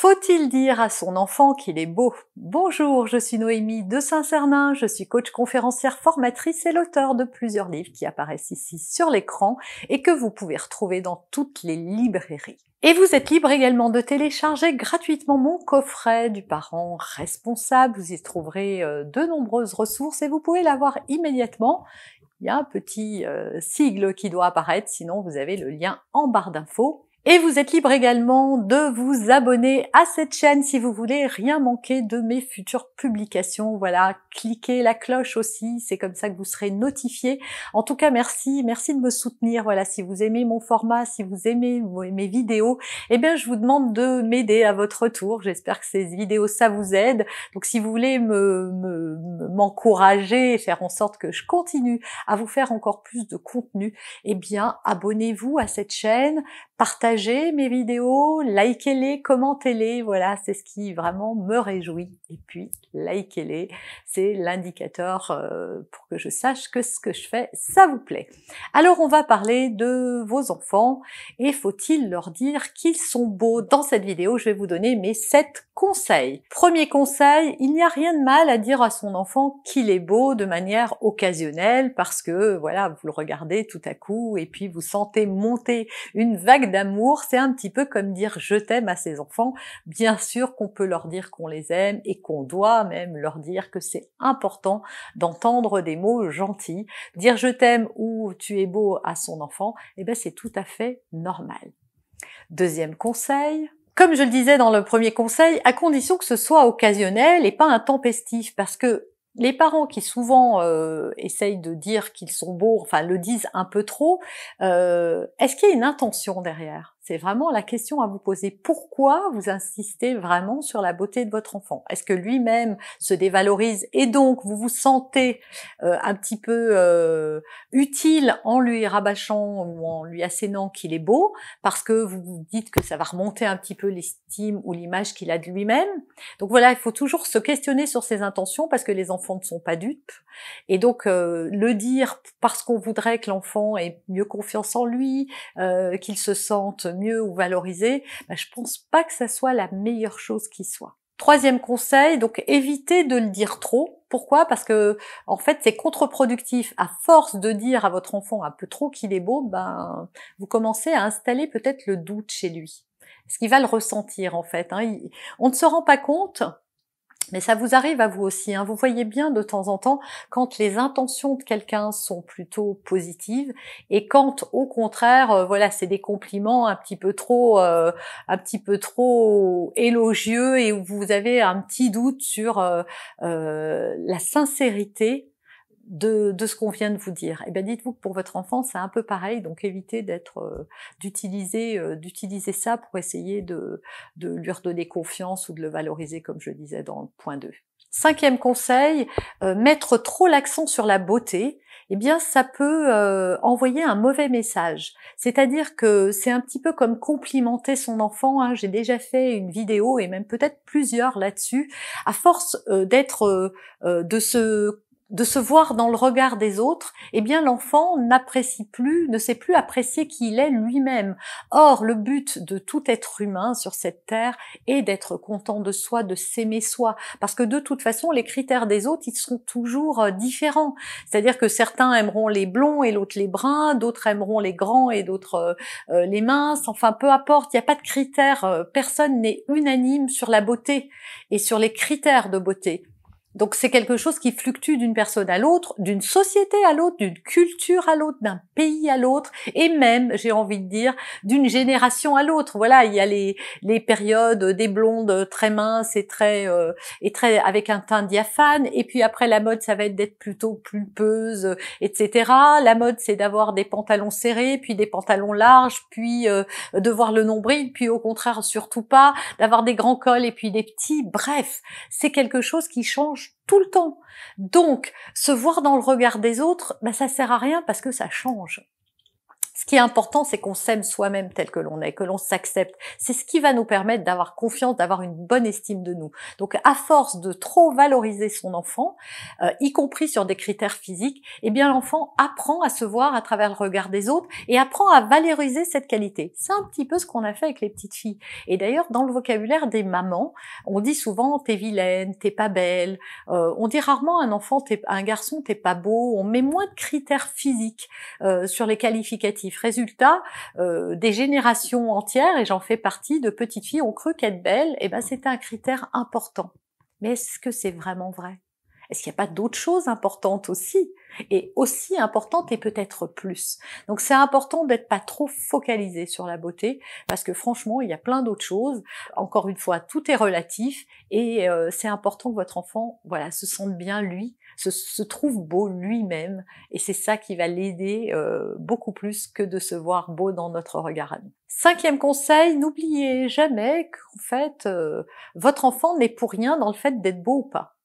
Faut-il dire à son enfant qu'il est beau Bonjour, je suis Noémie de Saint-Cernin, je suis coach conférencière formatrice et l'auteur de plusieurs livres qui apparaissent ici sur l'écran et que vous pouvez retrouver dans toutes les librairies. Et vous êtes libre également de télécharger gratuitement mon coffret du parent responsable. Vous y trouverez euh, de nombreuses ressources et vous pouvez l'avoir immédiatement. Il y a un petit euh, sigle qui doit apparaître, sinon vous avez le lien en barre d'infos. Et vous êtes libre également de vous abonner à cette chaîne si vous voulez rien manquer de mes futures publications. Voilà, cliquez la cloche aussi, c'est comme ça que vous serez notifié. En tout cas, merci, merci de me soutenir. Voilà, si vous aimez mon format, si vous aimez mes vidéos, eh bien je vous demande de m'aider à votre tour. J'espère que ces vidéos ça vous aide. Donc si vous voulez me m'encourager et faire en sorte que je continue à vous faire encore plus de contenu, eh bien abonnez-vous à cette chaîne, partagez mes vidéos, likez-les, commentez-les, voilà, c'est ce qui vraiment me réjouit. Et puis, likez-les, c'est l'indicateur euh, pour que je sache que ce que je fais, ça vous plaît. Alors, on va parler de vos enfants et faut-il leur dire qu'ils sont beaux Dans cette vidéo, je vais vous donner mes sept conseils. Premier conseil, il n'y a rien de mal à dire à son enfant qu'il est beau de manière occasionnelle parce que, voilà, vous le regardez tout à coup et puis vous sentez monter une vague d'amour c'est un petit peu comme dire je t'aime à ses enfants. Bien sûr qu'on peut leur dire qu'on les aime et qu'on doit même leur dire que c'est important d'entendre des mots gentils. Dire je t'aime ou tu es beau à son enfant, et eh ben c'est tout à fait normal. Deuxième conseil, comme je le disais dans le premier conseil, à condition que ce soit occasionnel et pas intempestif, parce que les parents qui souvent euh, essayent de dire qu'ils sont beaux, enfin le disent un peu trop, euh, est-ce qu'il y a une intention derrière c'est vraiment la question à vous poser. Pourquoi vous insistez vraiment sur la beauté de votre enfant Est-ce que lui-même se dévalorise et donc vous vous sentez euh, un petit peu euh, utile en lui rabâchant ou en lui assénant qu'il est beau parce que vous vous dites que ça va remonter un petit peu l'estime ou l'image qu'il a de lui-même Donc voilà, il faut toujours se questionner sur ses intentions parce que les enfants ne sont pas dupes. Et donc euh, le dire parce qu'on voudrait que l'enfant ait mieux confiance en lui, qu'il se sente mieux ou valoriser, bah, je pense pas que ça soit la meilleure chose qui soit. Troisième conseil, donc évitez de le dire trop. Pourquoi Parce que en fait, c'est contre-productif. À force de dire à votre enfant un peu trop qu'il est beau, ben vous commencez à installer peut-être le doute chez lui. Ce qu'il va le ressentir en fait. Hein. on ne se rend pas compte mais ça vous arrive à vous aussi. Hein. Vous voyez bien de temps en temps quand les intentions de quelqu'un sont plutôt positives et quand au contraire, euh, voilà, c'est des compliments un petit peu trop, euh, un petit peu trop élogieux et où vous avez un petit doute sur euh, la sincérité de, ce qu'on vient de vous dire. Eh bien, dites-vous que pour votre enfant, c'est un peu pareil, donc évitez d'être euh, d'utiliser euh, d'utiliser ça pour essayer de, de lui redonner confiance ou de le valoriser, comme je disais dans le point 2. Cinquième conseil, euh, mettre trop l'accent sur la beauté, eh bien ça peut envoyer un mauvais message. C'est-à-dire que c'est un petit peu comme complimenter son enfant. Hein. J'ai déjà fait une vidéo et même peut-être plusieurs là-dessus. À force d'être, de se de se voir dans le regard des autres, eh bien l'enfant n'apprécie plus, ne sait plus apprécier qui il est lui-même. Or, le but de tout être humain sur cette terre est d'être content de soi, de s'aimer soi, parce que de toute façon, les critères des autres, ils sont toujours euh, différents. C'est-à-dire que certains aimeront les blonds et l'autre les bruns, d'autres aimeront les grands et d'autres euh, euh, les minces, enfin peu importe, il n'y a pas de critères, personne n'est unanime sur la beauté et sur les critères de beauté. Donc c'est quelque chose qui fluctue d'une personne à l'autre, d'une société à l'autre, d'une culture à l'autre, d'un pays à l'autre, et même, j'ai envie de dire, d'une génération à l'autre. Voilà, il y a les, périodes des blondes très minces et très euh, et très avec un teint diaphane, et puis après la mode ça va être d'être plutôt pulpeuse, etc. La mode c'est d'avoir des pantalons serrés, puis des pantalons larges, puis euh, de voir le nombril, puis au contraire surtout pas, d'avoir des grands cols et puis des petits. Bref, c'est quelque chose qui change tout le temps. Donc, se voir dans le regard des autres, ben, ça sert à rien parce que ça change. Ce qui est important, c'est qu'on s'aime soi-même tel que l'on est, que l'on s'accepte. C'est ce qui va nous permettre d'avoir confiance, d'avoir une bonne estime de nous. Donc, à force de trop valoriser son enfant, euh, y compris sur des critères physiques, eh bien, l'enfant apprend à se voir à travers le regard des autres et apprend à valoriser cette qualité. C'est un petit peu ce qu'on a fait avec les petites filles. Et d'ailleurs, dans le vocabulaire des mamans, on dit souvent t'es vilaine, t'es pas belle. Euh, on dit rarement un enfant, un garçon, t'es pas beau. On met moins de critères physiques euh, sur les qualificatifs. Résultat, euh, des générations entières, et j'en fais partie, de petites filles ont cru qu'être belle, eh ben, c'était un critère important. Mais est-ce que c'est vraiment vrai Est-ce qu'il n'y a pas d'autres choses importantes aussi Et aussi importantes et peut-être plus. Donc c'est important d'être pas trop focalisé sur la beauté, parce que franchement, il y a plein d'autres choses. Encore une fois, tout est relatif, et euh, c'est important que votre enfant voilà, se sente bien, lui, se, trouve beau lui-même, et c'est ça qui va l'aider euh, beaucoup plus que de se voir beau dans notre regard à nous. Cinquième conseil, n'oubliez jamais qu'en fait, euh, votre enfant n'est pour rien dans le fait d'être beau ou pas.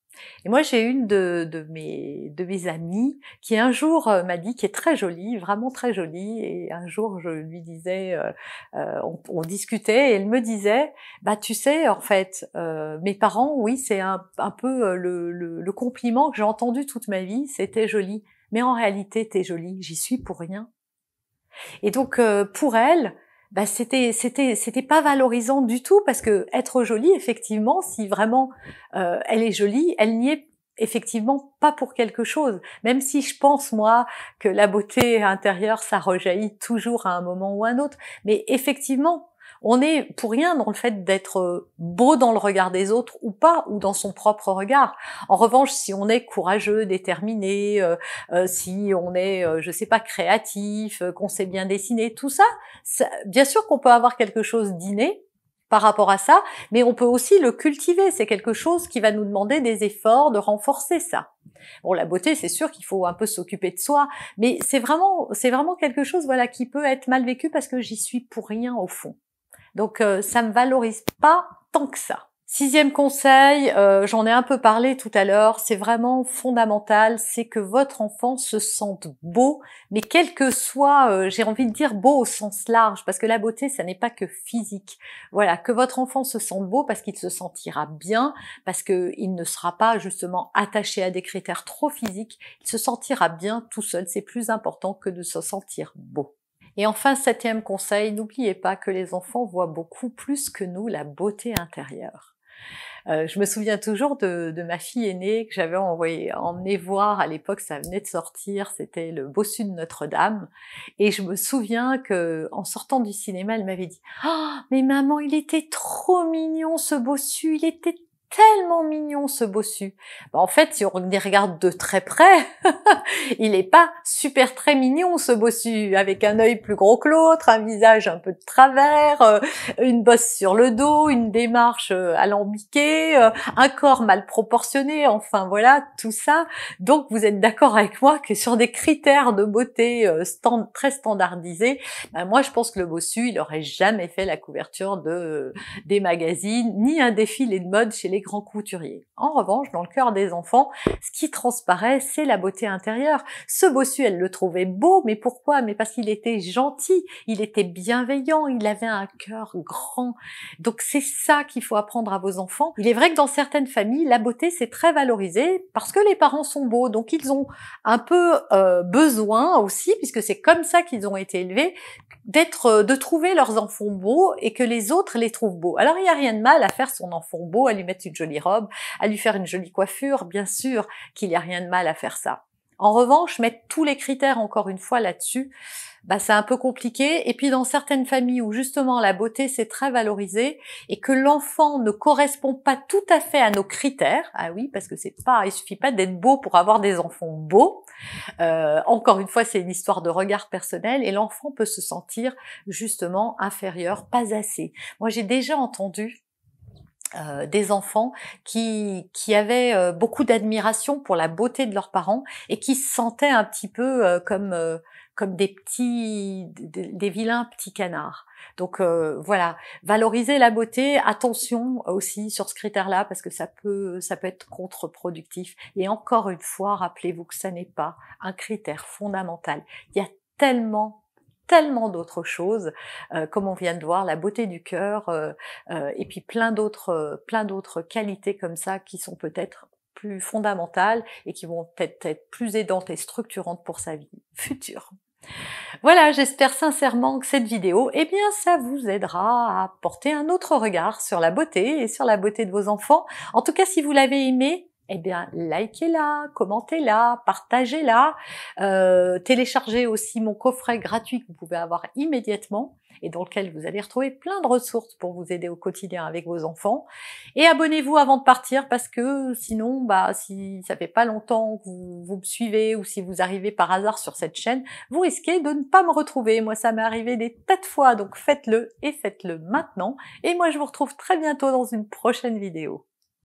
Et moi, j'ai une de, mes, de amies qui un jour euh, m'a dit, qui est très jolie, vraiment très jolie, et un jour je lui disais, euh, euh, on, discutait, et elle me disait, bah tu sais, en fait, mes parents, oui, c'est un, peu le, compliment que j'ai entendu toute ma vie, c'était joli. mais en réalité, t'es jolie, j'y suis pour rien. Et donc, pour elle, bah, c'était c'était c'était pas valorisant du tout parce que être jolie effectivement si vraiment euh, elle est jolie elle n'y est effectivement pas pour quelque chose même si je pense moi que la beauté intérieure ça rejaillit toujours à un moment ou à un autre mais effectivement on est pour rien dans le fait d'être euh, beau dans le regard des autres ou pas, ou dans son propre regard. En revanche, si on est courageux, déterminé, euh, euh, si on est, je je sais pas, créatif, qu'on sait bien dessiner, tout ça, bien sûr qu'on peut avoir quelque chose d'inné, par rapport à ça, mais on peut aussi le cultiver. C'est quelque chose qui va nous demander des efforts de renforcer ça. Bon, la beauté, c'est sûr qu'il faut un peu s'occuper de soi, mais c'est vraiment, c'est vraiment quelque chose, voilà, qui peut être mal vécu parce que j'y suis pour rien au fond. Donc euh, ça me valorise pas tant que ça. Sixième conseil, euh, j'en ai un peu parlé tout à l'heure, c'est vraiment fondamental, c'est que votre enfant se sente beau, mais quel que soit, euh, j'ai envie de dire beau au sens large, parce que la beauté, ça n'est pas que physique. Voilà, que votre enfant se sente beau parce qu'il se sentira bien, parce qu'il ne sera pas justement attaché à des critères trop physiques, il se sentira bien tout seul, c'est plus important que de se sentir beau. Et enfin, septième conseil, n'oubliez pas que les enfants voient beaucoup plus que nous la beauté intérieure. Euh, je me souviens toujours de, ma fille aînée que j'avais envoyé emmenée voir à l'époque, ça venait de sortir, c'était le bossu de Notre-Dame, et je me souviens que en sortant du cinéma, elle m'avait dit "Ah, mais maman, il était trop mignon ce bossu, il était tellement mignon ce bossu. Bah, en fait, si on y regarde de très près, il n'est pas super très mignon ce bossu, avec un œil plus gros que l'autre, un visage un peu de travers, euh, une bosse sur le dos, une démarche euh, alambiquée, euh, un corps mal proportionné, enfin voilà, tout ça. Donc vous êtes d'accord avec moi que sur des critères de beauté très standardisés, bah, moi je pense que le bossu, il aurait jamais fait la couverture de des magazines, ni un défilé de mode chez les grands couturiers. En revanche, dans le cœur des enfants, ce qui transparaît, c'est la beauté intérieure. Ce bossu, elle le trouvait beau, mais pourquoi Mais parce qu'il était gentil, il était bienveillant, il avait un cœur grand. Donc c'est ça qu'il faut apprendre à vos enfants. Il est vrai que dans certaines familles, la beauté, c'est très valorisé parce que les parents sont beaux, donc ils ont un peu euh, besoin aussi, puisque c'est comme ça qu'ils ont été élevés, d'être, euh, de trouver leurs enfants beaux et que les autres les trouvent beaux. Alors il n'y a rien de mal à faire son enfant beau, à lui mettre une jolie robe, à lui faire une jolie coiffure, bien sûr qu'il n'y a rien de mal à faire ça. En revanche, mettre tous les critères encore une fois là-dessus, bah, c'est un peu compliqué. Et puis dans certaines familles où justement la beauté c'est très valorisé et que l'enfant ne correspond pas tout à fait à nos critères, ah oui, parce que c'est pas, il suffit pas d'être beau pour avoir des enfants beaux. Euh, encore une fois, c'est une histoire de regard personnel et l'enfant peut se sentir justement inférieur, pas assez. Moi, j'ai déjà entendu euh, des enfants qui, qui avaient euh, beaucoup d'admiration pour la beauté de leurs parents et qui se sentaient un petit peu euh, comme, comme des petits, des, vilains petits canards. Donc voilà, valoriser la beauté, attention aussi sur ce critère-là parce que ça peut, ça peut être contre-productif. Et encore une fois, rappelez-vous que ça n'est pas un critère fondamental. Il y a tellement tellement d'autres choses, euh, comme on vient de voir, la beauté du cœur, euh, euh, et puis plein d'autres, plein d'autres qualités comme ça qui sont peut-être plus fondamentales et qui vont peut-être être plus aidantes et structurantes pour sa vie future. Voilà, j'espère sincèrement que cette vidéo, eh bien, ça vous aidera à porter un autre regard sur la beauté et sur la beauté de vos enfants. En tout cas, si vous l'avez aimé eh bien, likez-la, commentez-la, partagez-la, euh, téléchargez aussi mon coffret gratuit que vous pouvez avoir immédiatement et dans lequel vous allez retrouver plein de ressources pour vous aider au quotidien avec vos enfants. Et abonnez-vous avant de partir parce que sinon, bah, si ça fait pas longtemps que vous, vous me suivez ou si vous arrivez par hasard sur cette chaîne, vous risquez de ne pas me retrouver. Moi, ça m'est arrivé des tas de fois, donc faites-le et faites-le maintenant. Et moi, je vous retrouve très bientôt dans une prochaine vidéo.